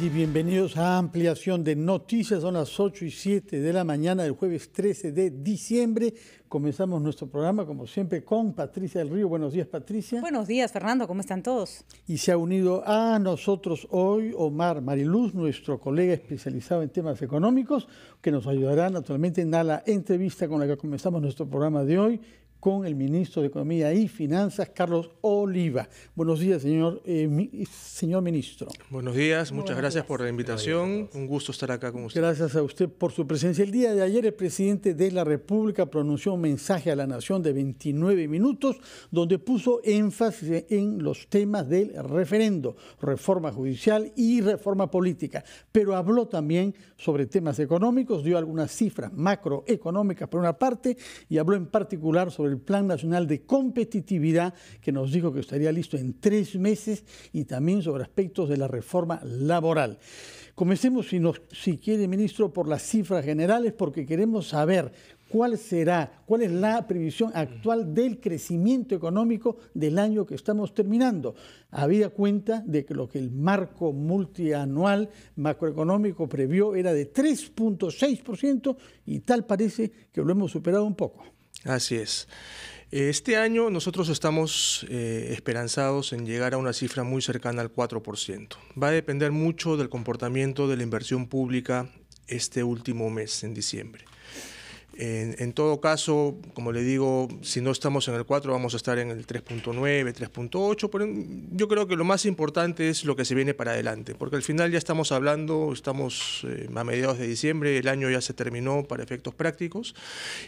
y bienvenidos a ampliación de noticias. Son las 8 y 7 de la mañana del jueves 13 de diciembre. Comenzamos nuestro programa, como siempre, con Patricia del Río. Buenos días, Patricia. Buenos días, Fernando. ¿Cómo están todos? Y se ha unido a nosotros hoy Omar Mariluz, nuestro colega especializado en temas económicos, que nos ayudará naturalmente en la entrevista con la que comenzamos nuestro programa de hoy con el ministro de Economía y Finanzas, Carlos Oliva. Buenos días, señor, eh, señor ministro. Buenos días, muchas gracias por la invitación. Un gusto estar acá con usted. Gracias a usted por su presencia. El día de ayer el presidente de la República pronunció un mensaje a la nación de 29 minutos donde puso énfasis en los temas del referendo, reforma judicial y reforma política, pero habló también sobre temas económicos, dio algunas cifras macroeconómicas por una parte y habló en particular sobre el Plan Nacional de Competitividad que nos dijo que estaría listo en tres meses y también sobre aspectos de la reforma laboral. Comencemos, si, si quiere, ministro, por las cifras generales porque queremos saber cuál será, cuál es la previsión actual del crecimiento económico del año que estamos terminando. Había cuenta de que lo que el marco multianual macroeconómico previó era de 3.6% y tal parece que lo hemos superado un poco. Así es. Este año nosotros estamos eh, esperanzados en llegar a una cifra muy cercana al 4%. Va a depender mucho del comportamiento de la inversión pública este último mes, en diciembre. En, todo caso, como le digo, si no estamos en el 4, vamos a estar en el 3.9, 3.8, pero yo creo que lo más importante es lo que se viene para adelante, porque al final ya estamos hablando, estamos eh, a mediados de diciembre, el año ya se terminó para efectos prácticos,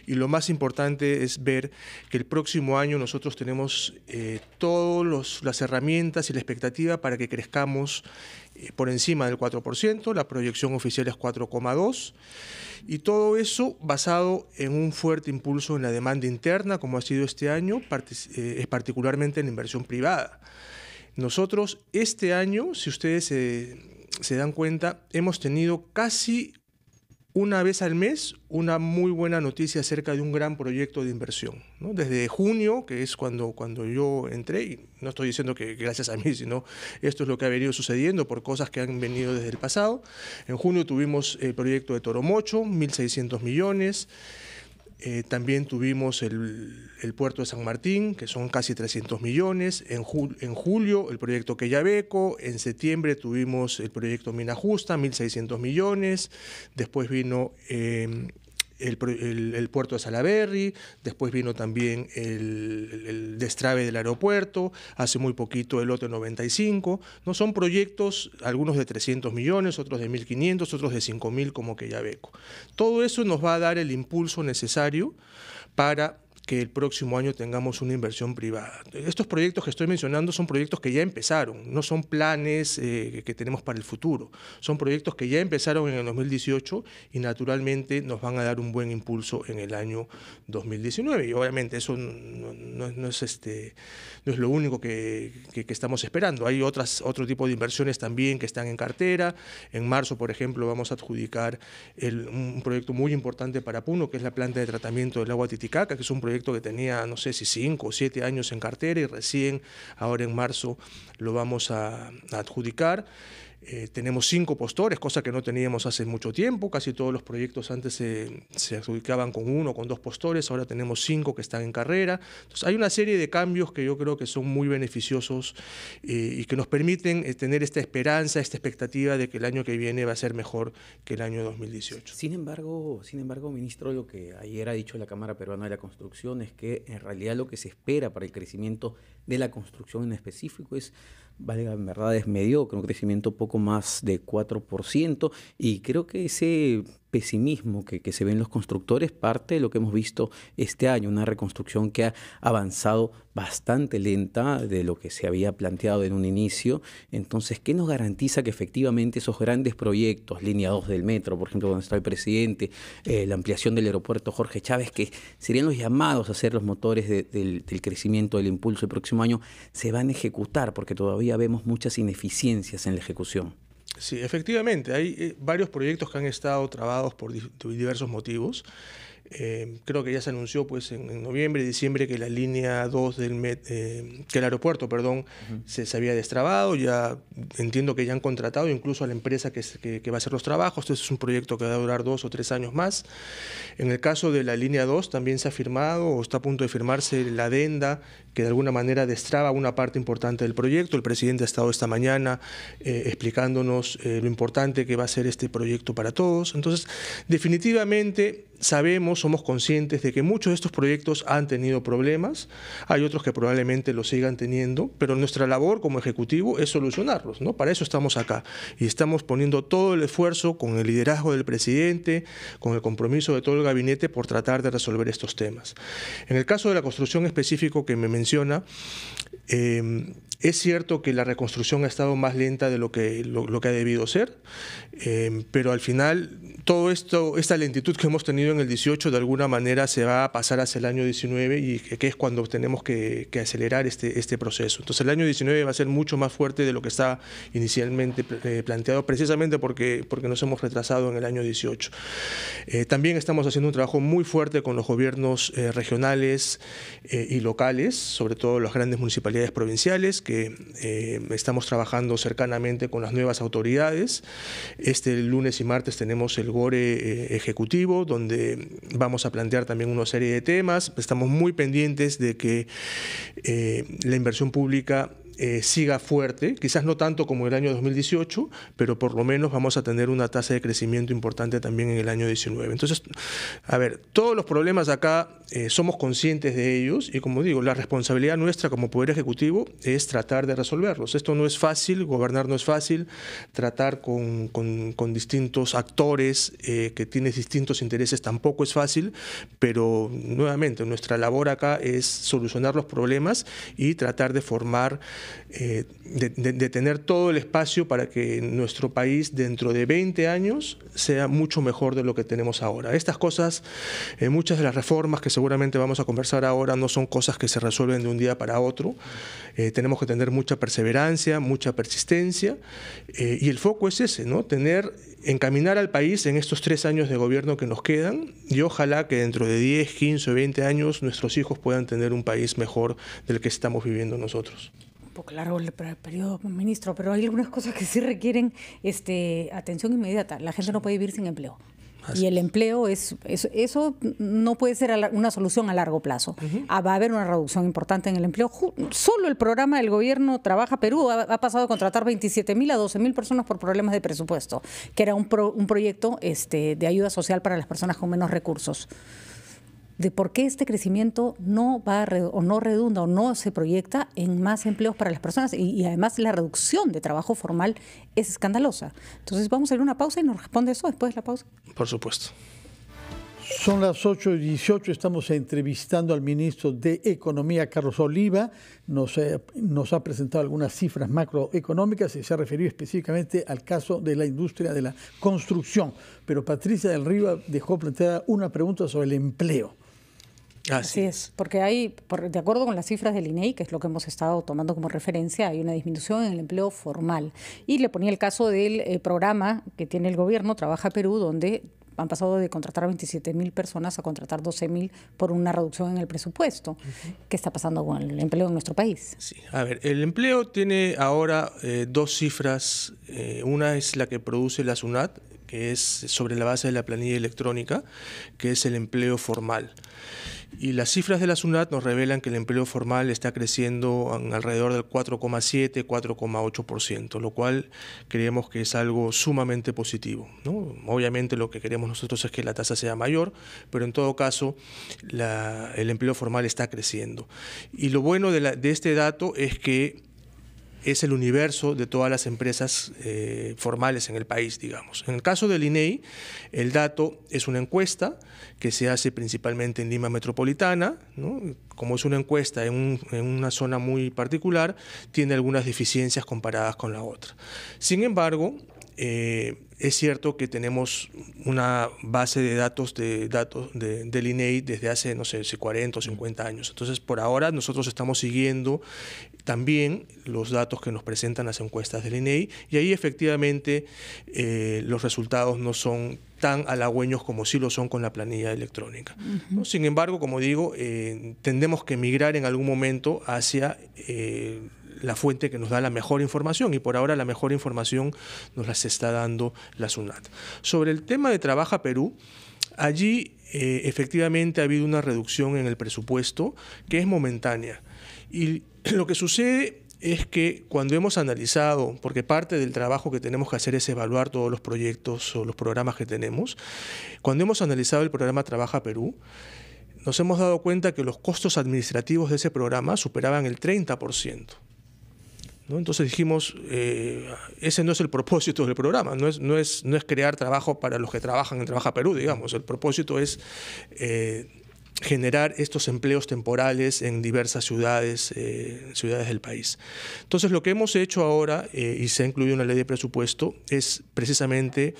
y lo más importante es ver que el próximo año nosotros tenemos eh, todas las herramientas y la expectativa para que crezcamos eh, por encima del 4%, la proyección oficial es 4,2%, y todo eso basado en un fuerte impulso en la demanda interna, como ha sido este año, es eh, particularmente en la inversión privada. Nosotros este año, si ustedes se, eh, se dan cuenta, hemos tenido casi una vez al mes una muy buena noticia acerca de un gran proyecto de inversión. Desde junio, que es cuando, cuando yo entré, y no estoy diciendo que gracias a mí, sino esto es lo que ha venido sucediendo por cosas que han venido desde el pasado. En junio tuvimos el proyecto de Toromocho, 1.600 millones. Eh, también tuvimos el, puerto de San Martín, que son casi 300 millones. En, en julio, el proyecto Quellaveco. En septiembre tuvimos el proyecto Mina Justa, 1.600 millones. Después vino eh, el, puerto de Salaberry, después vino también el, destrabe destrave del aeropuerto, hace muy poquito el lote 95. ¿no? Son proyectos, algunos de 300 millones, otros de 1.500, otros de 5.000 como que ya Todo eso nos va a dar el impulso necesario para que el próximo año tengamos una inversión privada. Estos proyectos que estoy mencionando son proyectos que ya empezaron, no son planes eh, que tenemos para el futuro, son proyectos que ya empezaron en el 2018 y naturalmente nos van a dar un buen impulso en el año 2019. Y obviamente eso no, es, este, no es lo único que, estamos esperando. Hay otras, otro tipo de inversiones también que están en cartera. En marzo, por ejemplo, vamos a adjudicar un proyecto muy importante para Puno, que es la planta de tratamiento del agua Titicaca, que es un proyecto que tenía, no sé si cinco o siete años en cartera y recién ahora en marzo lo vamos a adjudicar. Eh, tenemos cinco postores, cosa que no teníamos hace mucho tiempo. Casi todos los proyectos antes se, adjudicaban con uno, con dos postores. Ahora tenemos cinco que están en carrera. Entonces, hay una serie de cambios que yo creo que son muy beneficiosos eh, y que nos permiten eh, tener esta esperanza, esta expectativa de que el año que viene va a ser mejor que el año 2018. Sin embargo, sin embargo, ministro, lo que ayer ha dicho la Cámara Peruana de la Construcción es que en realidad lo que se espera para el crecimiento de la construcción en específico es vale en verdad, es mediocre, un crecimiento poco más de 4%, y creo que ese pesimismo que, se ve en los constructores parte de lo que hemos visto este año, una reconstrucción que ha avanzado bastante lenta de lo que se había planteado en un inicio. Entonces, ¿qué nos garantiza que efectivamente esos grandes proyectos, línea 2 del metro, por ejemplo, donde está el presidente, eh, la ampliación del aeropuerto Jorge Chávez, que serían los llamados a ser los motores del crecimiento, del impulso el próximo año, se van a ejecutar? Porque todavía vemos muchas ineficiencias en la ejecución. Sí, efectivamente, hay eh, varios proyectos que han estado trabados por diversos motivos. Eh, creo que ya se anunció pues, en, noviembre y diciembre que la línea 2 del eh, que el aeropuerto perdón, se, había destrabado. Ya entiendo que ya han contratado incluso a la empresa que, que, va a hacer los trabajos. Este es un proyecto que va a durar dos o tres años más. En el caso de la línea 2 también se ha firmado o está a punto de firmarse la adenda que de alguna manera destraba una parte importante del proyecto. El presidente ha estado esta mañana eh, explicándonos lo importante que va a ser este proyecto para todos. Entonces, definitivamente sabemos, somos conscientes de que muchos de estos proyectos han tenido problemas, hay otros que probablemente los sigan teniendo, pero nuestra labor como ejecutivo es solucionarlos, ¿no? Para eso estamos acá y estamos poniendo todo el esfuerzo con el liderazgo del presidente, con el compromiso de todo el gabinete por tratar de resolver estos temas. En el caso de la construcción específico que me menciona, eh, es cierto que la reconstrucción ha estado más lenta de lo que, lo, que ha debido ser, em, pero al final todo esto, esta lentitud que hemos tenido en el 18 de alguna manera se va a pasar hacia el año 19 y que, es cuando tenemos que, acelerar este, este proceso. Entonces el año 19 va a ser mucho más fuerte de lo que está inicialmente eh, planteado, precisamente porque, porque nos hemos retrasado en el año 18. Eh, también estamos haciendo un trabajo muy fuerte con los gobiernos eh, regionales y locales, sobre todo las grandes municipalidades provinciales, que eh, estamos trabajando cercanamente con las nuevas autoridades. Este lunes y martes tenemos el GORE eh, ejecutivo, donde vamos a plantear también una serie de temas. Estamos muy pendientes de que eh, la inversión pública eh, siga fuerte, quizás no tanto como el año 2018, pero por lo menos vamos a tener una tasa de crecimiento importante también en el año 19. Entonces, a ver, todos los problemas acá eh, somos conscientes de ellos y como digo, la responsabilidad nuestra como Poder Ejecutivo es tratar de resolverlos. Esto no es fácil, gobernar no es fácil, tratar con, distintos actores eh, que tienen distintos intereses tampoco es fácil, pero nuevamente nuestra labor acá es solucionar los problemas y tratar de formar eh, de, tener todo el espacio para que nuestro país dentro de 20 años sea mucho mejor de lo que tenemos ahora. Estas cosas, eh, muchas de las reformas que seguramente vamos a conversar ahora no son cosas que se resuelven de un día para otro. Eh, tenemos que tener mucha perseverancia, mucha persistencia y el foco es ese, ¿no? Tener encaminar al país en estos tres años de gobierno que nos quedan y ojalá que dentro de 10, 15 o 20 años nuestros hijos puedan tener un país mejor del que estamos viviendo nosotros poco largo el, periodo ministro, pero hay algunas cosas que sí requieren este, atención inmediata. La gente no puede vivir sin empleo. Y el empleo es, eso no puede ser una solución a largo plazo. Ah, va a haber una reducción importante en el empleo. Solo el programa del gobierno Trabaja Perú ha, pasado a contratar 27 mil a 12 mil personas por problemas de presupuesto, que era un, un proyecto este, de ayuda social para las personas con menos recursos de por qué este crecimiento no va o no redunda o no se proyecta en más empleos para las personas y, además la reducción de trabajo formal es escandalosa. Entonces vamos a ir a una pausa y nos responde eso después de la pausa. Por supuesto. Son las 8 y 18, estamos entrevistando al ministro de Economía, Carlos Oliva. Eh, nos, ha presentado algunas cifras macroeconómicas y se ha referido específicamente al caso de la industria de la construcción. Pero Patricia del Riva dejó planteada una pregunta sobre el empleo. Ah, Así, es, porque hay, de acuerdo con las cifras del INEI, e que es lo que hemos estado tomando como referencia, hay una disminución en el empleo formal. Y le ponía el caso del eh, programa que tiene el gobierno, Trabaja Perú, donde han pasado de contratar a 27 mil personas a contratar 12 mil por una reducción en el presupuesto. ¿Qué está pasando con el empleo en nuestro país? Sí, a ver, el empleo tiene ahora eh, dos cifras. Eh, una es la que produce la SUNAT, que es sobre la base de la planilla electrónica, que es el empleo formal. Y las cifras de la SUNAT nos revelan que el empleo formal está creciendo alrededor del 4,7-4,8%, lo cual creemos que es algo sumamente positivo. Obviamente lo que queremos nosotros es que la tasa sea mayor, pero en todo caso el empleo formal está creciendo. Y lo bueno de este dato es que es el universo de todas las empresas eh, formales en el país, digamos. En el caso del INEI, e el dato es una encuesta que se hace principalmente en Lima Metropolitana, como es una encuesta en, una zona muy particular, tiene algunas deficiencias comparadas con la otra. Sin embargo, eh, es cierto que tenemos una base de datos de datos del INEI e desde hace, no sé, 40 o 50 años. Entonces, por ahora nosotros estamos siguiendo también los datos que nos presentan las encuestas del INEI e y ahí efectivamente eh, los resultados no son tan halagüeños como sí lo son con la planilla electrónica. Sin embargo, como digo, eh, tendemos que migrar en algún momento hacia... Eh, la fuente que nos da la mejor información y por ahora la mejor información nos las está dando la SUNAT. Sobre el tema de Trabaja Perú, allí eh, efectivamente ha habido una reducción en el presupuesto que es momentánea. Y lo que sucede es que cuando hemos analizado, porque parte del trabajo que tenemos que hacer es evaluar todos los proyectos o los programas que tenemos, cuando hemos analizado el programa Trabaja Perú, nos hemos dado cuenta que los costos administrativos de ese programa superaban el 30%. Entonces dijimos, eh, ese no es el propósito del programa, no es, no, es, no es crear trabajo para los que trabajan en Trabaja Perú, digamos, el propósito es... Eh, generar estos empleos temporales en diversas ciudades, eh, ciudades del país. Entonces, lo que hemos hecho ahora, y se ha incluido en la ley de presupuesto, es precisamente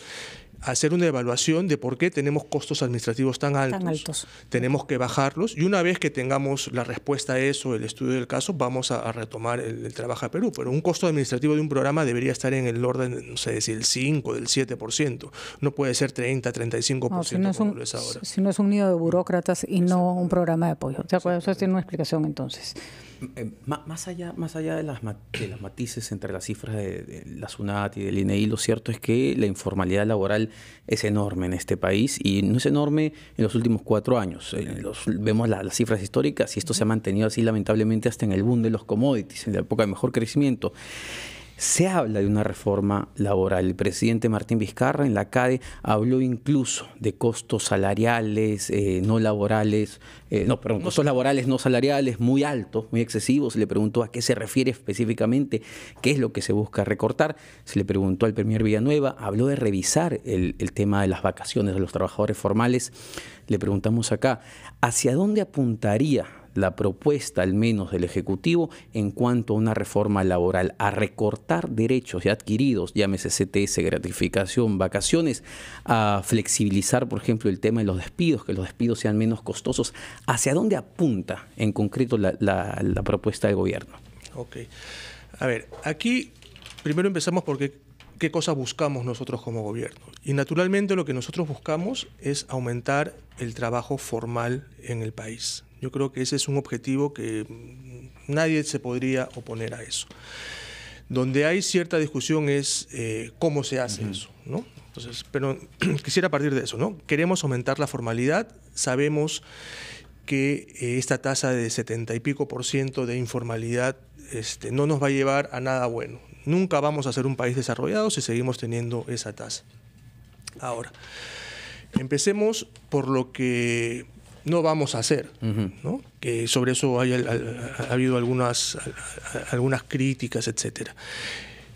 hacer una evaluación de por qué tenemos costos administrativos tan altos. Tenemos que bajarlos y una vez que tengamos la respuesta a eso, el estudio del caso, vamos a, retomar el, trabajo a Perú. Pero un costo administrativo de un programa debería estar en el orden, no sé, decir el 5, del 7%. No puede ser 30, 35% no, si es ahora. Si no es un nido de burócratas y no un programa de apoyo. Eso tiene una explicación entonces. Mm, eh, más, allá, más allá de, las, las matices entre las cifras de, de la SUNAT y del INEI, lo cierto es que la informalidad laboral es enorme en este país y no es enorme en los últimos cuatro años. Eh, los, vemos las cifras históricas y esto se ha mantenido así lamentablemente hasta en el boom de los commodities, en la época de mejor crecimiento se habla de una reforma laboral. El presidente Martín Vizcarra en la CADE habló incluso de costos salariales, eh, no laborales, eh, no, costos laborales no salariales muy altos, muy excesivos. Se le preguntó a qué se refiere específicamente, qué es lo que se busca recortar. Se le preguntó al Premier Villanueva, habló de revisar el, el tema de las vacaciones de los trabajadores formales. Le preguntamos acá, ¿hacia dónde apuntaría la propuesta al menos del Ejecutivo en cuanto a una reforma laboral, a recortar derechos ya adquiridos, llámese CTS, gratificación, vacaciones, a flexibilizar, por ejemplo, el tema de los despidos, que los despidos sean menos costosos. ¿Hacia dónde apunta en concreto la, propuesta del gobierno? Ok. A ver, aquí primero empezamos porque qué cosa buscamos nosotros como gobierno. Y naturalmente lo que nosotros buscamos es aumentar el trabajo formal en el país. Yo creo que ese es un objetivo que mm, nadie se podría oponer a eso. Donde hay cierta discusión es eh, cómo se hace eso, Entonces, pero quisiera partir de eso, ¿no? Queremos aumentar la formalidad, sabemos que eh, esta tasa de 70 y pico por ciento de informalidad este, no nos va a llevar a nada bueno. Nunca vamos a ser un país desarrollado si seguimos teniendo esa tasa. Ahora, empecemos por lo que no vamos a hacer. ¿no? Que sobre eso ha, habido algunas, algunas críticas, etc.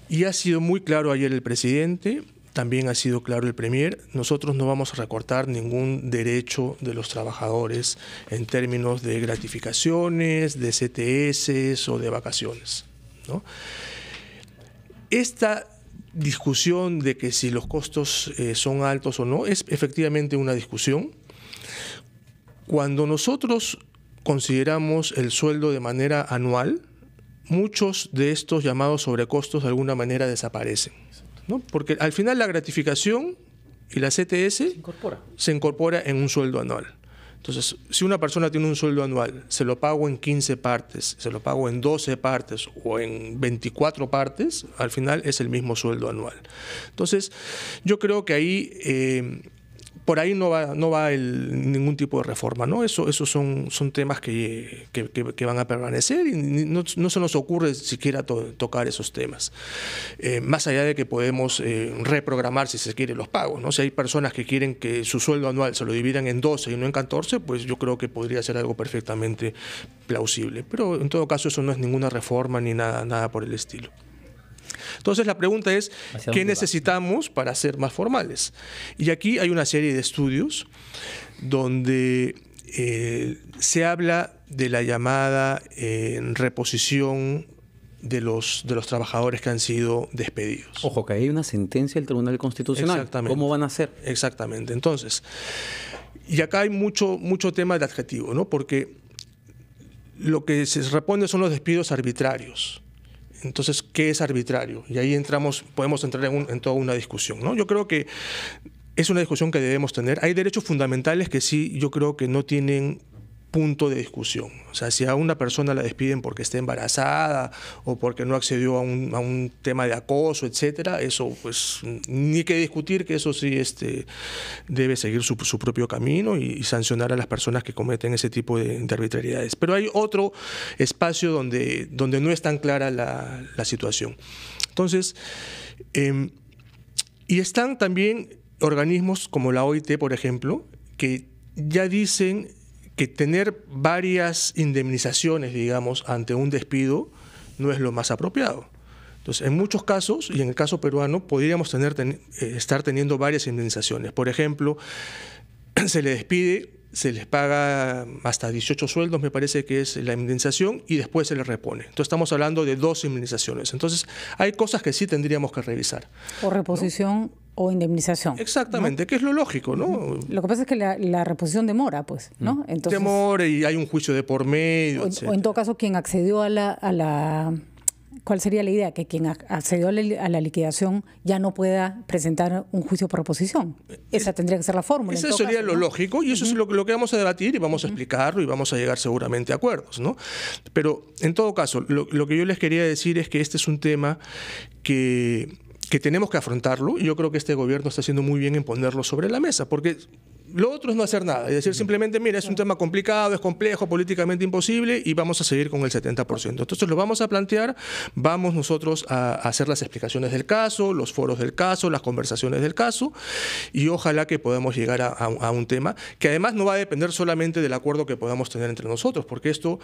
Y ha sido muy claro ayer el presidente, también ha sido claro el Premier, nosotros no vamos a recortar ningún derecho de los trabajadores en términos de gratificaciones, de CTS o de vacaciones. Esta discusión de que si los costos eh, son altos o no es efectivamente una discusión. Cuando nosotros consideramos el sueldo de manera anual, muchos de estos llamados sobrecostos de alguna manera desaparecen. ¿no? Porque al final la gratificación y la CTS se incorpora. en un sueldo anual. Entonces, si una persona tiene un sueldo anual, se lo pago en 15 partes, se lo pago en 12 partes o en 24 partes, al final es el mismo sueldo anual. Entonces, yo creo que ahí... Eh, por ahí no va, no va ningún tipo de reforma, ¿no? Eso, esos son, son temas que, van a permanecer y no, se nos ocurre siquiera tocar esos temas. Eh, más allá de que podemos eh, reprogramar, si se quiere, los pagos, ¿no? Si hay personas que quieren que su sueldo anual se lo dividan en 12 y no en 14, pues yo creo que podría ser algo perfectamente plausible. Pero en todo caso eso no es ninguna reforma ni nada, nada por el estilo. Entonces la pregunta es, ¿qué necesitamos para ser más formales? Y aquí hay una serie de estudios donde eh, se habla de la llamada eh, reposición de los, de los trabajadores que han sido despedidos. Ojo, que hay una sentencia del Tribunal Constitucional. Exactamente. ¿Cómo van a ser? Exactamente. Entonces, y acá hay mucho, mucho tema de adjetivo, ¿no? Porque lo que se responde son los despidos arbitrarios. Entonces, ¿qué es arbitrario? Y ahí entramos, podemos entrar en, toda una discusión. ¿no? Yo creo que es una discusión que debemos tener. Hay derechos fundamentales que sí, yo creo que no tienen punto de discusión. O sea, si a una persona la despiden porque está embarazada o porque no accedió a un, tema de acoso, etcétera, eso pues ni que discutir que eso sí este, debe seguir su, propio camino y, sancionar a las personas que cometen ese tipo de, arbitrariedades. Pero hay otro espacio donde, donde no es tan clara la, situación. Entonces, em, y están también organismos como la OIT, por ejemplo, que ya dicen que tener varias indemnizaciones, digamos, ante un despido no es lo más apropiado. Entonces, en muchos casos, y en el caso peruano, podríamos tener, eh, estar teniendo varias indemnizaciones. Por ejemplo, se le despide, se les paga hasta 18 sueldos, me parece que es la indemnización, y después se les repone. Entonces, estamos hablando de dos indemnizaciones. Entonces, hay cosas que sí tendríamos que revisar. O reposición o indemnización. Exactamente, que es lo lógico, ¿no? Lo que pasa es que la, reposición demora, pues, mm. ¿no? Entonces, Demora y hay un juicio de por medio. O, en todo caso, quien accedió a la, a la... ¿Cuál sería la idea? Que quien accedió a la, liquidación ya no pueda presentar un juicio por reposición. Esa tendría que ser la fórmula. Eso sería lo lógico y eso es lo, lo, que vamos a debatir y vamos a explicarlo y vamos a llegar seguramente a acuerdos, ¿no? Pero en todo caso, lo que yo les quería decir es que este es un tema que que tenemos que afrontarlo. y Yo creo que este gobierno está haciendo muy bien en ponerlo sobre la mesa, porque lo otro es no hacer nada es decir simplemente, mira, es un tema complicado, es complejo, políticamente imposible y vamos a seguir con el 70%. Entonces lo vamos a plantear, vamos nosotros a hacer las explicaciones del caso, los foros del caso, las conversaciones del caso y ojalá que podamos llegar a, un tema que además no va a depender solamente del acuerdo que podamos tener entre nosotros, porque esto,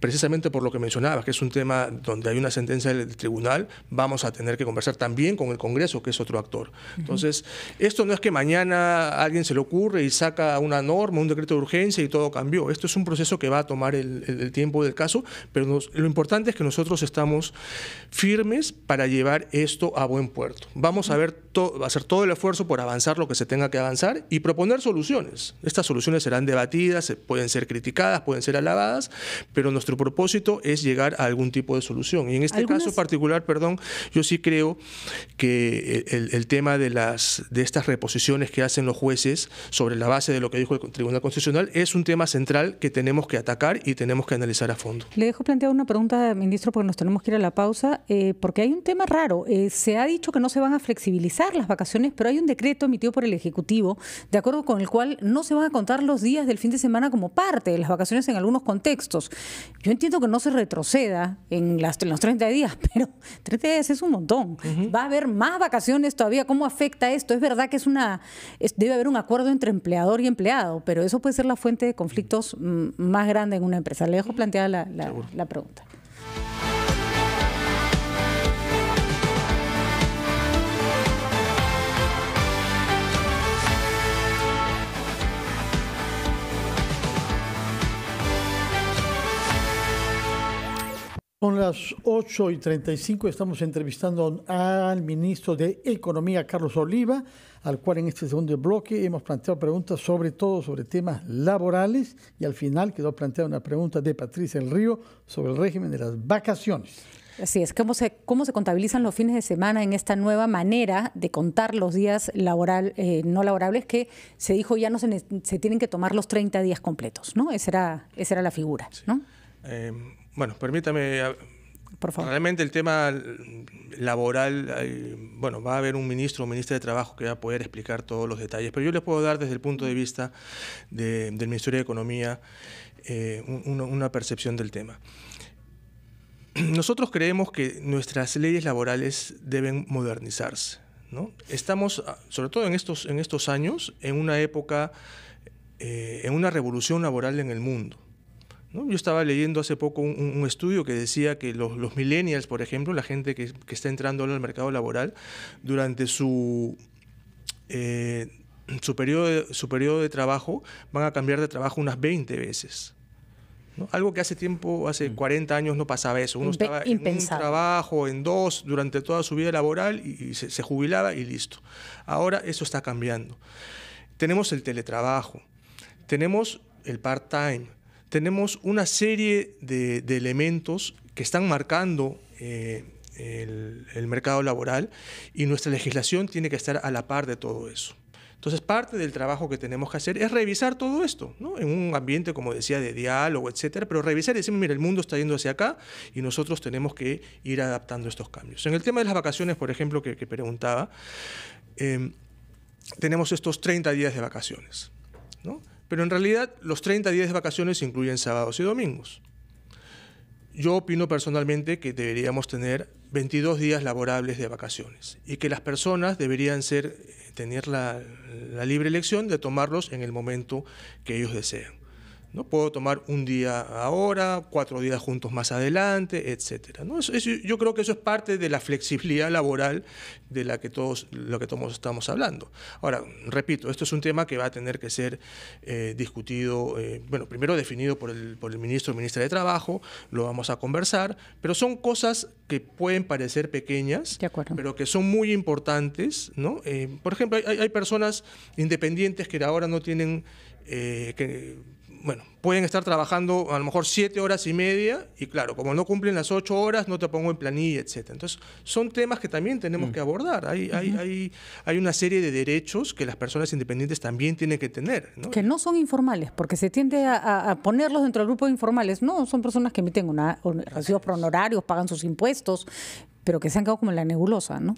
precisamente por lo que mencionabas, que es un tema donde hay una sentencia del tribunal, vamos a tener que conversar también con el Congreso, que es otro actor. Entonces, esto no es que mañana alguien se le ocurre y saca una norma, un decreto de urgencia y todo cambió. Esto es un proceso que va a tomar el, tiempo del caso, pero lo importante es que nosotros estamos firmes para llevar esto a buen puerto. Vamos a ver hacer todo el esfuerzo por avanzar lo que se tenga que avanzar y proponer soluciones. Estas soluciones serán debatidas, pueden ser criticadas, pueden ser alabadas, pero nuestro propósito es llegar a algún tipo de solución. Y en este caso particular, perdón, yo sí creo que el, tema de, las, de estas reposiciones que hacen los jueces sobre la base de lo que dijo el Tribunal Constitucional, es un tema central que tenemos que atacar y tenemos que analizar a fondo. Le dejo plantear una pregunta, ministro, porque nos tenemos que ir a la pausa, eh, porque hay un tema raro. Eh, se ha dicho que no se van a flexibilizar las vacaciones, pero hay un decreto emitido por el Ejecutivo, de acuerdo con el cual no se van a contar los días del fin de semana como parte de las vacaciones en algunos contextos. Yo entiendo que no se retroceda en, los 30 días, pero 30 días es un montón. Va a haber más vacaciones todavía. ¿Cómo afecta esto? Es verdad que es una debe haber un acuerdo entre empleador y empleado, pero eso puede ser la fuente de conflictos mm, más grande en una empresa. Le dejo planteada la, la pregunta. Son las 8 y 35, estamos entrevistando al ministro de Economía, Carlos Oliva, al cual en este segundo bloque hemos planteado preguntas sobre todo sobre temas laborales y al final quedó planteada una pregunta de Patricia El Río sobre el régimen de las vacaciones. Así es, ¿cómo se, cómo se contabilizan los fines de semana en esta nueva manera de contar los días laboral, eh, no laborables que se dijo ya no se, tienen que tomar los 30 días completos, ¿no? Esa era, esa era la figura, ¿no? Eh, bueno, permítame. Por Realmente el tema laboral, bueno, va a haber un ministro o ministra de Trabajo que va a poder explicar todos los detalles, pero yo les puedo dar desde el punto de vista del Ministerio de Economía eh, una percepción del tema. Nosotros creemos que nuestras leyes laborales deben modernizarse. ¿no? Estamos, ah, sobre todo en estos, en estos años, en una época, eh, en una revolución laboral en el mundo. Yo estaba leyendo hace poco un, estudio que decía que los, millennials, por ejemplo, la gente que, está entrando ahora al mercado laboral, durante eh, su... periodo, de, trabajo, van a cambiar de trabajo unas 20 veces. Algo que hace tiempo, hace 40 mm. años no pasaba eso. Uno estaba en un trabajo, en dos, durante toda su vida laboral y, se, jubilaba y listo. Ahora eso está cambiando. Tenemos el teletrabajo, tenemos el part-time, tenemos una serie de, elementos que están marcando eh, el, mercado laboral y nuestra legislación tiene que estar a la par de todo eso. Entonces, parte del trabajo que tenemos que hacer es revisar todo esto, ¿no? En un ambiente, como decía, de diálogo, etcétera, pero revisar y decir, mira, el mundo está yendo hacia acá y nosotros tenemos que ir adaptando estos cambios. En el tema de las vacaciones, por ejemplo, que, preguntaba, eh, tenemos estos 30 días de vacaciones, ¿no? Pero en realidad los 30 días de vacaciones incluyen sábados y domingos. Yo opino personalmente que deberíamos tener 22 días laborables de vacaciones y que las personas deberían ser, tener la, la libre elección de tomarlos en el momento que ellos desean. ¿no? Puedo tomar un día ahora, cuatro días juntos más adelante, etc. ¿no? yo creo que eso es parte de la flexibilidad laboral de la que todos, lo que todos estamos hablando. Ahora, repito, esto es un tema que va a tener que ser eh, discutido, eh, bueno, primero definido por el, por el ministro o ministra de Trabajo, lo vamos a conversar, pero son cosas que pueden parecer pequeñas, pero que son muy importantes. ¿no? Eh, por ejemplo, hay, personas independientes que ahora no tienen... que bueno, pueden estar trabajando a lo mejor siete horas y media y claro, como no cumplen las ocho horas, no te pongo en planilla, etc. Entonces, son temas que también tenemos mm. que abordar. Hay, hay, hay, una serie de derechos que las personas independientes también tienen que tener. Que no son informales, porque se tiende a, ponerlos dentro del grupo de informales. No, son personas que emiten un recibos por honorarios, pagan sus impuestos, pero que se han quedado como en la nebulosa, ¿no?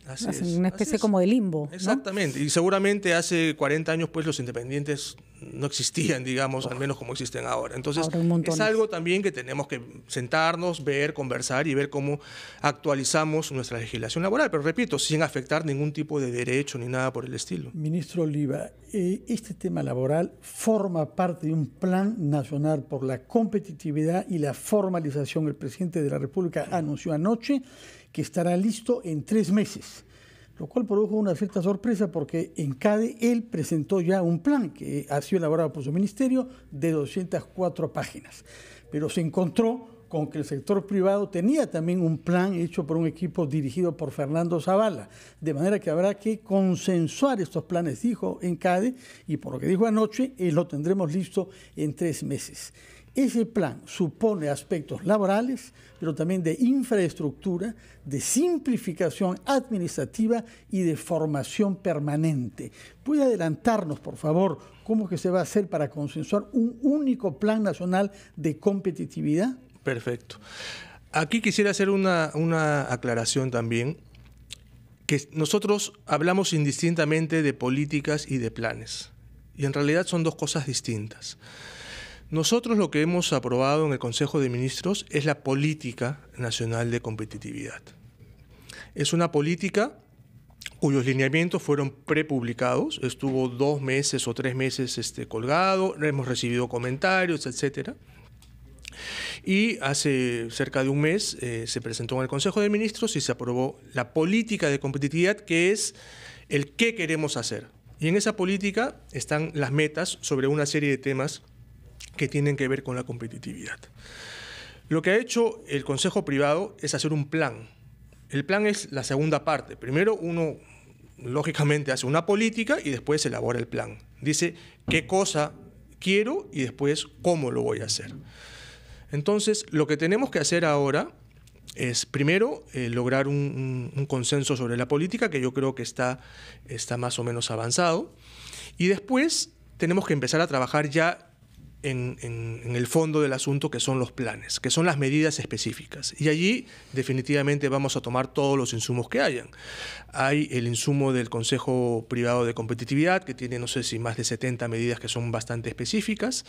una especie como de limbo. Exactamente, y seguramente hace 40 años pues los independientes no existían, digamos, al menos como existen ahora. Entonces, es algo también que tenemos que sentarnos, ver, conversar y ver cómo actualizamos nuestra legislación laboral, pero repito, sin afectar ningún tipo de derecho ni nada por el estilo. Ministro Oliva, eh, este tema laboral forma parte de un plan nacional por la competitividad y la formalización. El presidente de la República anunció anoche que estará listo en tres meses, lo cual produjo una cierta sorpresa porque en CADE él presentó ya un plan que ha sido elaborado por su ministerio de 204 páginas, pero se encontró con que el sector privado tenía también un plan hecho por un equipo dirigido por Fernando Zavala, de manera que habrá que consensuar estos planes, dijo en CADE, y por lo que dijo anoche, eh, lo tendremos listo en tres meses. Ese plan supone aspectos laborales, pero también de infraestructura, de simplificación administrativa y de formación permanente. ¿Puede adelantarnos, por favor, cómo que se va a hacer para consensuar un único plan nacional de competitividad? Perfecto. Aquí quisiera hacer una, una aclaración también, que nosotros hablamos indistintamente de políticas y de planes, y en realidad son dos cosas distintas. Nosotros lo que hemos aprobado en el Consejo de Ministros es la Política Nacional de Competitividad. Es una política cuyos lineamientos fueron prepublicados, estuvo dos meses o tres meses este, colgado, hemos recibido comentarios, etc. Y hace cerca de un mes eh, se presentó en el Consejo de Ministros y se aprobó la política de competitividad, que es el qué queremos hacer. Y en esa política están las metas sobre una serie de temas que tienen que ver con la competitividad. Lo que ha hecho el Consejo Privado es hacer un plan. El plan es la segunda parte. Primero uno, lógicamente, hace una política y después elabora el plan. Dice qué cosa quiero y después cómo lo voy a hacer. Entonces, lo que tenemos que hacer ahora es primero eh, lograr un, consenso sobre la política, que yo creo que está, está más o menos avanzado, y después tenemos que empezar a trabajar ya en, el fondo del asunto, que son los planes, que son las medidas específicas. Y allí definitivamente vamos a tomar todos los insumos que hayan. Hay el insumo del Consejo Privado de Competitividad, que tiene, no sé si más de 70 medidas que son bastante específicas.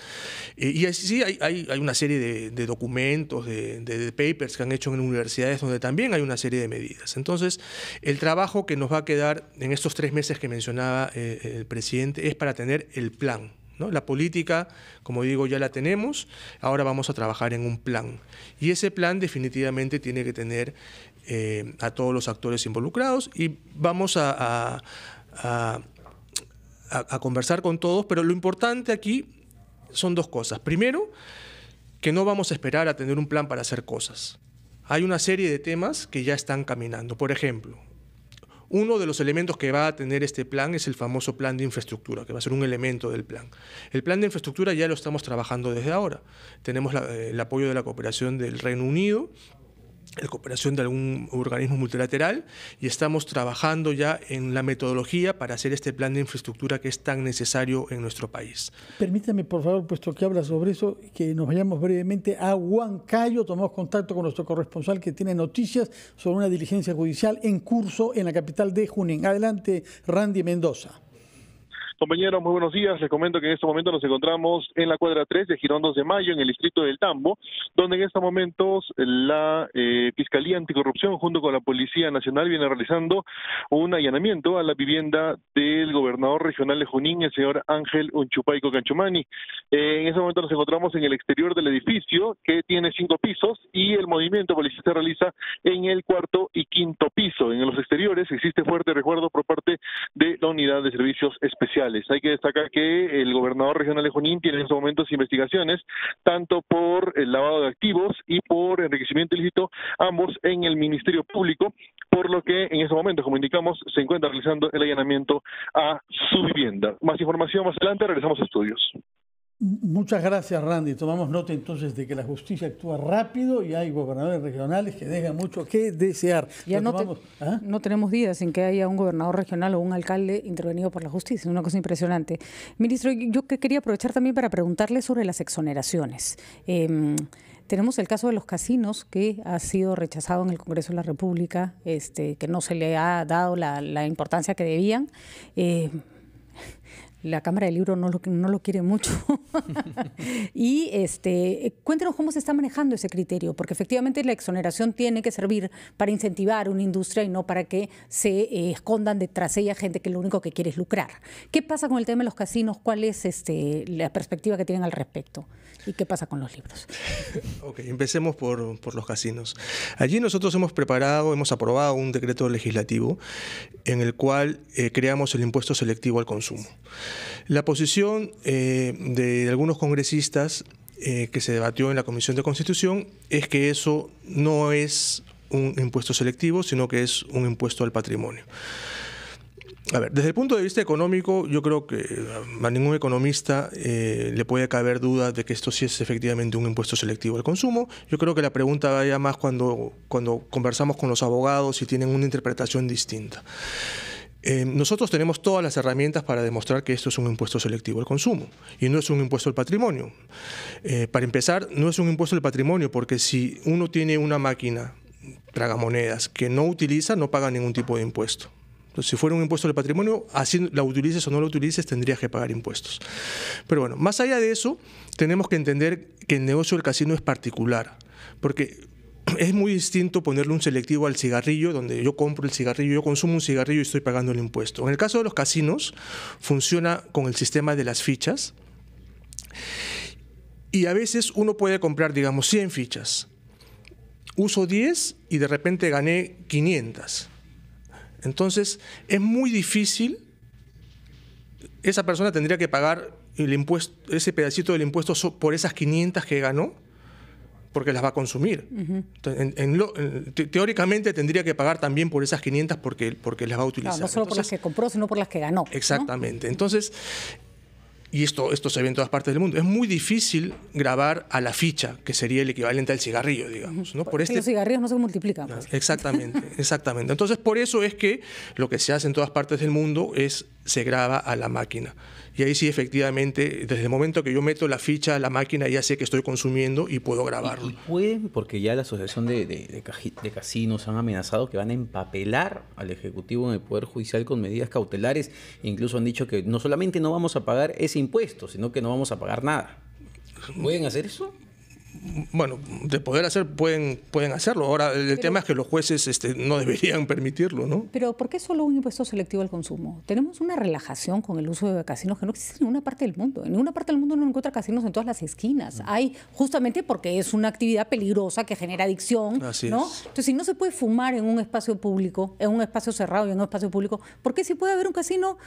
Eh, y así hay, una serie de, documentos, de, papers que han hecho en universidades donde también hay una serie de medidas. Entonces, el trabajo que nos va a quedar en estos tres meses que mencionaba eh, el presidente es para tener el plan, la política, como digo, ya la tenemos, ahora vamos a trabajar en un plan. Y ese plan definitivamente tiene que tener eh, a todos los actores involucrados y vamos a conversar con todos, pero lo importante aquí son dos cosas. Primero, que no vamos a esperar a tener un plan para hacer cosas. Hay una serie de temas que ya están caminando. Por ejemplo, uno de los elementos que va a tener este plan es el famoso plan de infraestructura, que va a ser un elemento del plan. El plan de infraestructura ya lo estamos trabajando desde ahora. Tenemos el apoyo de la cooperación del Reino Unido, la cooperación de algún organismo multilateral y estamos trabajando ya en la metodología para hacer este plan de infraestructura que es tan necesario en nuestro país. Permítame, por favor, puesto que habla sobre eso, que nos vayamos brevemente a Huancayo. Tomamos contacto con nuestro corresponsal que tiene noticias sobre una diligencia judicial en curso en la capital de Junín. Adelante, Randy Mendoza. Compañeros, muy buenos días. Les comento que en este momento nos encontramos en la cuadra 3 de Girón 2 de Mayo, en el distrito del Tambo, donde en estos momentos la eh, Fiscalía Anticorrupción, junto con la Policía Nacional, viene realizando un allanamiento a la vivienda del gobernador regional de Junín, el señor Ángel Unchupaico Canchumani. Eh, en este momento nos encontramos en el exterior del edificio, que tiene cinco pisos, y el movimiento policial se realiza en el cuarto y quinto piso. En los exteriores existe fuerte recuerdo por parte de la Unidad de Servicios Especiales. Hay que destacar que el gobernador regional de Junín tiene en estos momentos investigaciones tanto por el lavado de activos y por enriquecimiento ilícito, ambos en el Ministerio Público, por lo que en estos momentos, como indicamos, se encuentra realizando el allanamiento a su vivienda. Más información más adelante, regresamos a estudios. Muchas gracias, Randy. Tomamos nota entonces de que la justicia actúa rápido y hay gobernadores regionales que dejan mucho que desear. Ya ¿ah? no, tenemos días en que haya un gobernador regional o un alcalde intervenido por la justicia. Es una cosa impresionante. Ministro, yo quería aprovechar también para preguntarle sobre las exoneraciones. Em, tenemos el caso de los casinos que ha sido rechazado en el Congreso de la República, este, que no se le ha dado la, importancia que debían. Em, la Cámara del Libro no lo, no lo quiere mucho. y este, cuéntenos cómo se está manejando ese criterio, porque efectivamente la exoneración tiene que servir para incentivar una industria y no para que se eh, escondan detrás ella gente que lo único que quiere es lucrar. ¿Qué pasa con el tema de los casinos? ¿Cuál es este, la perspectiva que tienen al respecto? ¿Y qué pasa con los libros? empecemos por, los casinos. Allí nosotros hemos preparado, hemos aprobado un decreto legislativo en el cual eh, creamos el impuesto selectivo al consumo. La posición eh, de algunos congresistas eh, que se debatió en la Comisión de Constitución es que eso no es un impuesto selectivo, sino que es un impuesto al patrimonio. A ver, desde el punto de vista económico, yo creo que a ningún economista eh, le puede caber duda de que esto sí es efectivamente un impuesto selectivo al consumo. Yo creo que la pregunta vaya más cuando, cuando conversamos con los abogados y tienen una interpretación distinta. Eh, nosotros tenemos todas las herramientas para demostrar que esto es un impuesto selectivo al consumo y no es un impuesto al patrimonio. Eh, para empezar, no es un impuesto al patrimonio porque si uno tiene una máquina tragamonedas que no utiliza, no paga ningún tipo de impuesto. Entonces, si fuera un impuesto al patrimonio, así la utilices o no la utilices, tendrías que pagar impuestos. Pero bueno, más allá de eso, tenemos que entender que el negocio del casino es particular, porque es muy distinto ponerle un selectivo al cigarrillo, donde yo compro el cigarrillo, yo consumo un cigarrillo y estoy pagando el impuesto. En el caso de los casinos, funciona con el sistema de las fichas. Y a veces uno puede comprar, digamos, 100 fichas. Uso 10 y de repente gané 500. Entonces, es muy difícil. Esa persona tendría que pagar el impuesto, ese pedacito del impuesto por esas 500 que ganó porque las va a consumir. teóricamente tendría que pagar también por esas 500 porque, porque las va a utilizar. no solo por las que compró, sino por las que ganó. Exactamente. Entonces, y esto, esto se ve en todas partes del mundo, es muy difícil grabar a la ficha, que sería el equivalente al cigarrillo, digamos. Este los cigarrillos no se multiplican. Pues. Exactamente, exactamente. Entonces, por eso es que lo que se hace en todas partes del mundo es se graba a la máquina. Y ahí sí, efectivamente, desde el momento que yo meto la ficha a la máquina, ya sé que estoy consumiendo y puedo grabarlo. ¿Y pueden, porque ya la Asociación de, Casinos han amenazado que van a empapelar al Ejecutivo en el Poder Judicial con medidas cautelares. incluso han dicho que no solamente no vamos a pagar ese impuesto, sino que no vamos a pagar nada. ¿Pueden hacer eso? bueno, de poder hacer, pueden, pueden hacerlo. Ahora, el tema es que los jueces este, no deberían permitirlo, ¿no? Pero, ¿por qué solo un impuesto selectivo al consumo? Tenemos una relajación con el uso de casinos que no existe en ninguna parte del mundo. En ninguna parte del mundo no encuentra casinos en todas las esquinas. Mm. Hay, justamente porque es una actividad peligrosa que genera adicción, ¿no? Entonces, si no se puede fumar en un espacio público, en un espacio cerrado y en un espacio público, ¿por qué si puede haber un casino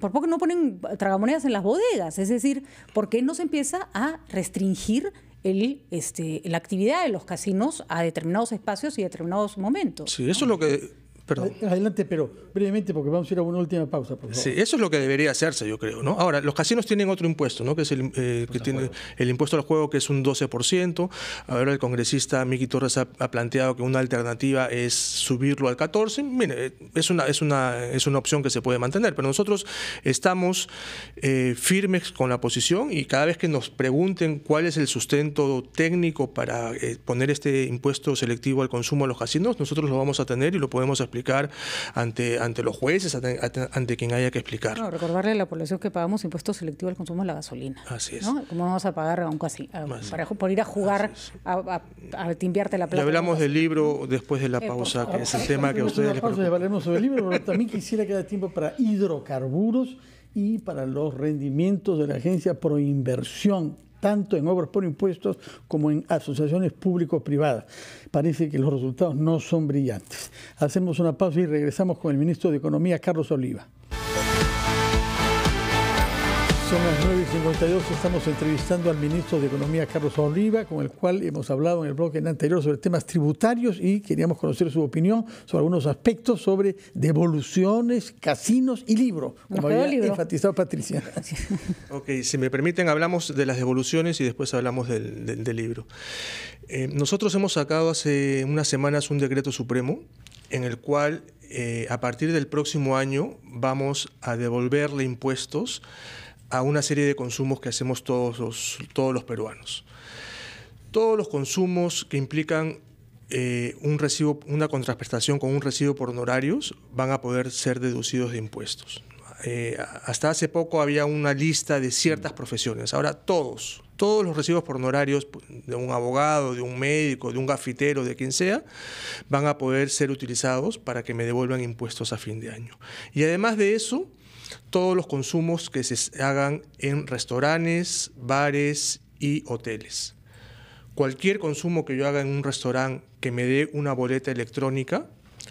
por poco no ponen tragamonedas en las bodegas, es decir, ¿por qué no se empieza a restringir el, este, la actividad de los casinos a determinados espacios y determinados momentos. Sí, eso es lo que Perdón. Adelante, pero brevemente, porque vamos a ir a una última pausa, por favor. Sí, eso es lo que debería hacerse, yo creo. ¿no? Ahora, los casinos tienen otro impuesto, ¿no? que es el, eh, que tiene el impuesto al juego, que es un 12%. Ahora el congresista Miki Torres ha, planteado que una alternativa es subirlo al 14%. Mire, eh, es una, es una, es una opción que se puede mantener, pero nosotros estamos eh, firmes con la posición y cada vez que nos pregunten cuál es el sustento técnico para poner este impuesto selectivo al consumo de los casinos, nosotros lo vamos a tener y lo podemos explicar explicar ante, ante los jueces, ante, quien haya que explicar. recordarle a la población que pagamos impuestos selectivos al consumo de la gasolina. Así es. ¿no? ¿Cómo vamos a pagar aún así. para, por ir a jugar, a, a, la plata? Le hablamos del libro después de la eh, pausa, que es el tema que a ustedes les pausa, hablaremos sobre el libro, pero también quisiera que haya tiempo para hidrocarburos y para los rendimientos de la agencia Proinversión tanto en obras por impuestos como en asociaciones público-privadas. Parece que los resultados no son brillantes. Hacemos una pausa y regresamos con el ministro de Economía, Carlos Oliva. Son las 52 estamos entrevistando al ministro de Economía, Carlos Oliva, con el cual hemos hablado en el bloque anterior sobre temas tributarios y queríamos conocer su opinión sobre algunos aspectos sobre devoluciones, casinos y libro, como había enfatizado Patricia. Ok, si me permiten, hablamos de las devoluciones y después hablamos del, libro. Eh, nosotros hemos sacado hace unas semanas un decreto supremo en el cual eh, a partir del próximo año vamos a devolverle impuestos a una serie de consumos que hacemos todos los, todos los peruanos. Todos los consumos que implican eh, un recibo, una contraprestación con un recibo por honorarios van a poder ser deducidos de impuestos. Eh, hasta hace poco había una lista de ciertas profesiones. Ahora todos, todos los recibos por honorarios pues, de un abogado, de un médico, de un gafitero, de quien sea, van a poder ser utilizados para que me devuelvan impuestos a fin de año. Y además de eso, todos los consumos que se hagan en restaurantes, bares y hoteles. Cualquier consumo que yo haga en un restaurante que me dé una boleta electrónica,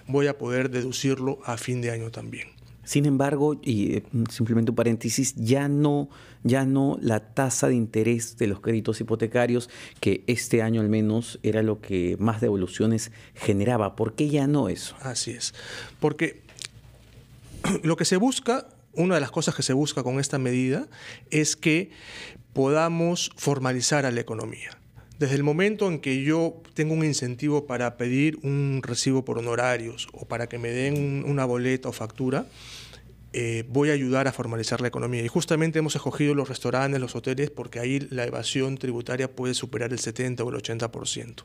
voy a poder deducirlo a fin de año también. Sin embargo, y eh, simplemente un paréntesis, ya no, ya no la tasa de interés de los créditos hipotecarios, que este año al menos era lo que más devoluciones generaba. ¿Por qué ya no eso? Así es. Porque lo que se busca una de las cosas que se busca con esta medida es que podamos formalizar a la economía. Desde el momento en que yo tengo un incentivo para pedir un recibo por honorarios o para que me den una boleta o factura, eh, voy a ayudar a formalizar la economía. Y justamente hemos escogido los restaurantes, los hoteles, porque ahí la evasión tributaria puede superar el 70 o el 80%.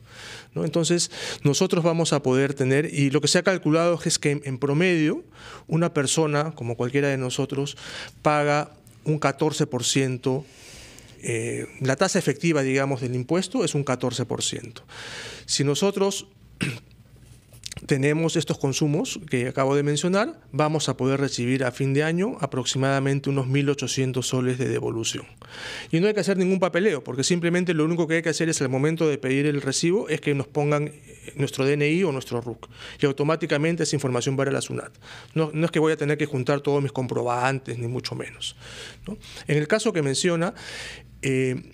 ¿no? Entonces, nosotros vamos a poder tener, y lo que se ha calculado es que en, promedio, una persona, como cualquiera de nosotros, paga un 14%. Eh, la tasa efectiva, digamos, del impuesto es un 14%. Si nosotros tenemos estos consumos que acabo de mencionar, vamos a poder recibir a fin de año aproximadamente unos 1.800 soles de devolución. Y no hay que hacer ningún papeleo, porque simplemente lo único que hay que hacer es al momento de pedir el recibo es que nos pongan eh, nuestro DNI o nuestro RUC. Y automáticamente esa información va a la SUNAT. No, es que voy a tener que juntar todos mis comprobantes, ni mucho menos. En el caso que menciona, eh,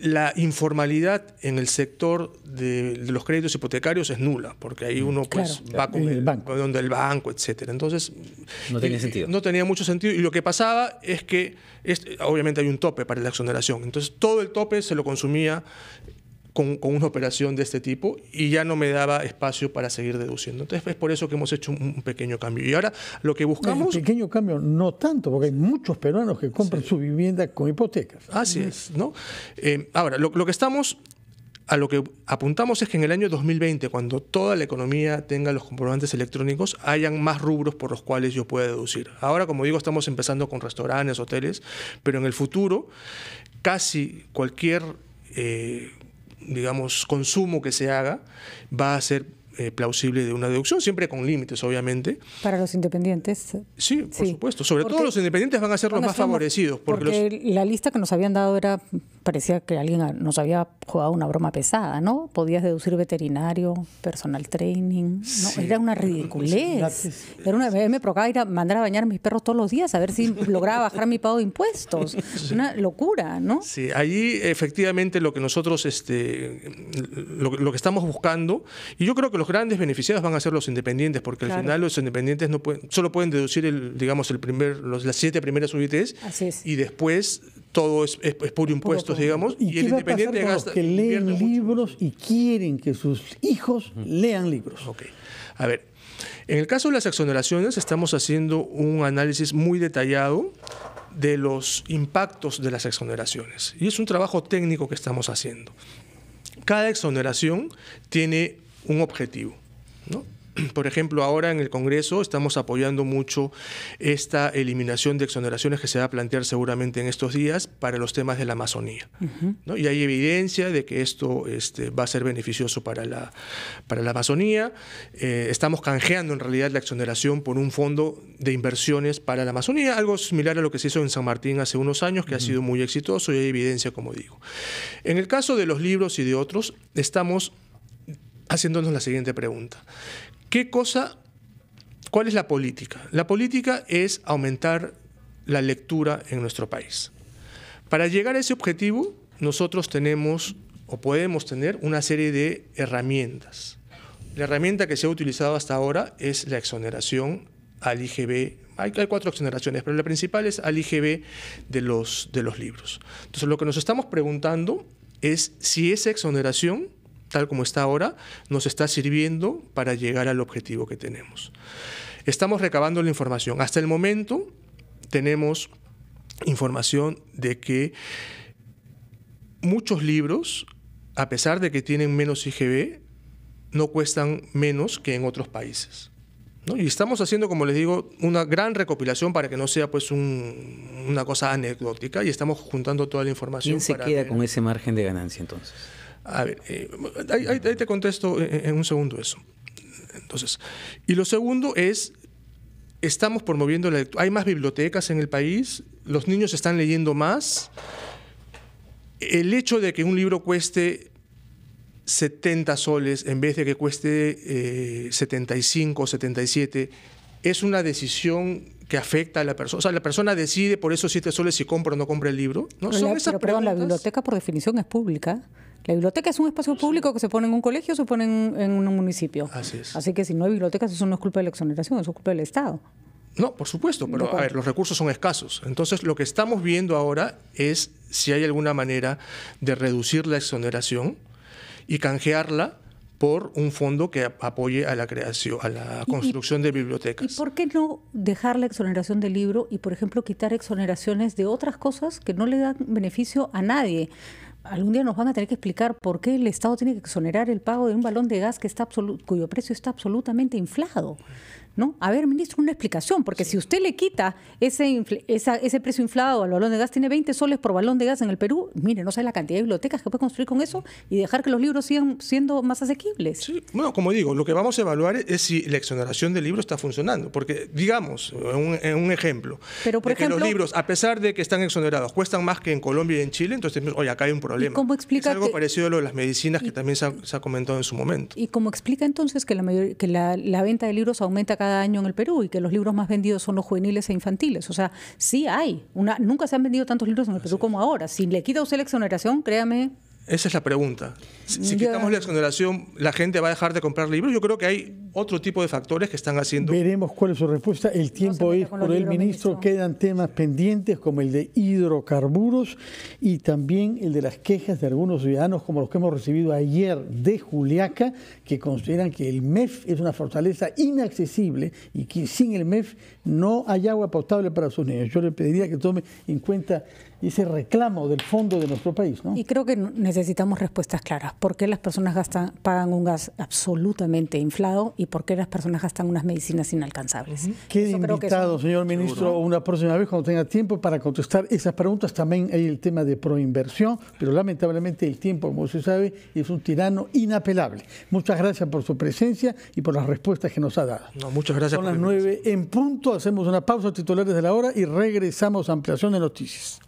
la informalidad en el sector de, los créditos hipotecarios es nula, porque ahí mm, uno pues va con el, banco. donde el banco, etcétera. Entonces no tenía eh, No tenía mucho sentido y lo que pasaba es que obviamente hay un tope para la exoneración. Entonces todo el tope se lo consumía con, una operación de este tipo y ya no me daba espacio para seguir deduciendo. Entonces es por eso que hemos hecho un, pequeño cambio. Y ahora lo que buscamos... Un pequeño cambio no tanto, porque hay muchos peruanos que compran su vivienda con hipotecas. Así mm. es, ¿no? Eh, ahora, lo, que estamos a lo que apuntamos es que en el año 2020, cuando toda la economía tenga los comprobantes electrónicos, hayan más rubros por los cuales yo pueda deducir. Ahora, como digo, estamos empezando con restaurantes, hoteles, pero en el futuro casi cualquier eh, digamos, consumo que se haga va a ser eh, plausible de una deducción, siempre con límites, obviamente. Para los independientes. Eh, sí, por supuesto. Sobre todo los independientes van a ser los más favorecidos. Porque, la lista que nos habían dado era parecía que alguien nos había jugado una broma pesada, ¿no? Podías deducir veterinario, personal training. Era una ridiculez. Era una, me provocaba ir a mandar a bañar a mis perros todos los días a ver si lograba bajar mi pago de impuestos. Una locura, ¿no? Sí, allí efectivamente lo que nosotros, este, lo, lo que estamos buscando, y yo creo que los grandes beneficiados van a ser los independientes, porque al final los independientes solo pueden deducir digamos, el primer, las siete primeras UITs y después todo es, puro impuesto, impuestos, digamos, y, el independiente gasta. Que leen libros y quieren que sus hijos lean libros. Ok. A ver, en el caso de las exoneraciones estamos haciendo un análisis muy detallado de los impactos de las exoneraciones. Y es un trabajo técnico que estamos haciendo. Cada exoneración tiene un objetivo. Por ejemplo, ahora en el Congreso estamos apoyando mucho esta eliminación de exoneraciones que se va a plantear seguramente en estos días para los temas de la Amazonía. Y hay evidencia de que esto este, va a ser beneficioso para la, para la Amazonía. Eh, estamos canjeando en realidad la exoneración por un fondo de inversiones para la Amazonía, algo similar a lo que se hizo en San Martín hace unos años, que ha sido muy exitoso y hay evidencia, como digo. En el caso de los libros y de otros, estamos haciéndonos la siguiente pregunta. ¿Qué cosa, cuál es la política? La política es aumentar la lectura en nuestro país. Para llegar a ese objetivo, nosotros tenemos o podemos tener una serie de herramientas. La herramienta que se ha utilizado hasta ahora es la exoneración al IGB. Hay, cuatro exoneraciones, pero la principal es al IGB de los, de los libros. Entonces, lo que nos estamos preguntando es si esa exoneración tal como está ahora, nos está sirviendo para llegar al objetivo que tenemos. Estamos recabando la información. Hasta el momento tenemos información de que muchos libros, a pesar de que tienen menos IGB, no cuestan menos que en otros países. Y estamos haciendo, como les digo, una gran recopilación para que no sea pues una cosa anecdótica y estamos juntando toda la información. ¿Quién se queda con ese margen de ganancia entonces? A ver, eh, ahí, te contesto eh, eh, en, un segundo eso. Entonces, y lo segundo es, estamos promoviendo la lectura. Hay más bibliotecas en el país, los niños están leyendo más. El hecho de que un libro cueste 70 soles en vez de que cueste 75 o 77 es una decisión que afecta a la persona. O sea, la persona decide por esos 7 soles si compra o no compra el libro. ¿no? Pero, ¿Son esas la biblioteca por definición es pública. La biblioteca es un espacio público que se pone en un colegio, se pone en, un municipio. Así es. Así que si no hay bibliotecas, eso no es culpa de la exoneración, eso es culpa del Estado. No, por supuesto, pero a ver, los recursos son escasos. Entonces, lo que estamos viendo ahora es si hay alguna manera de reducir la exoneración y canjearla por un fondo que apoye a la creación, a la construcción de bibliotecas. ¿Y por qué no dejar la exoneración del libro y, por ejemplo, quitar exoneraciones de otras cosas que no le dan beneficio a nadie? algún día nos van a tener que explicar por qué el Estado tiene que exonerar el pago de un balón de gas que está cuyo precio está absolutamente inflado. ¿no? A ver, ministro, una explicación, porque si usted le quita ese, ese precio inflado al balón de gas, tiene 20 soles por balón de gas en el Perú, mire, no sé la cantidad de bibliotecas que puede construir con eso y dejar que los libros sigan siendo más asequibles. bueno, como digo, lo que vamos a evaluar es si la exoneración del libros está funcionando, porque digamos, en un ejemplo, Pero por que los libros, a pesar de que están exonerados, cuestan más que en Colombia y en Chile, entonces, oye, acá hay un problema. ¿Cómo explica? Es algo parecido a lo de las medicinas que también se ha, comentado en su momento. ¿Y cómo explica entonces que la, que la venta de libros aumenta cada año en el Perú y que los libros más vendidos son los juveniles e infantiles. O sea, sí hay. Una, nunca se han vendido tantos libros en el Perú como ahora. Si le quita usted la exoneración, créame, esa es la pregunta. Si, quitamos la exoneración, ¿la gente va a dejar de comprar libros? Yo creo que hay otro tipo de factores que están haciendo. Veremos cuál es su respuesta. El tiempo es por el ministro. Quedan temas pendientes como el de hidrocarburos y también el de las quejas de algunos ciudadanos como los que hemos recibido ayer de Juliaca, que consideran que el MEF es una fortaleza inaccesible y que sin el MEF no hay agua potable para sus niños. Yo le pediría que tome en cuenta ese reclamo del fondo de nuestro país. ¿no? Y creo que necesitamos respuestas claras. ¿Por qué las personas gastan, pagan un gas absolutamente inflado? y por qué las personas gastan unas medicinas inalcanzables. invitado, señor ministro, una próxima vez cuando tenga tiempo para contestar esas preguntas. También hay el tema de proinversión, pero lamentablemente el tiempo, como se sabe, es un tirano inapelable. Muchas gracias por su presencia y por las respuestas que nos ha dado. muchas gracias. Son las nueve en punto, hacemos una pausa titulares de la hora y regresamos a ampliación de noticias.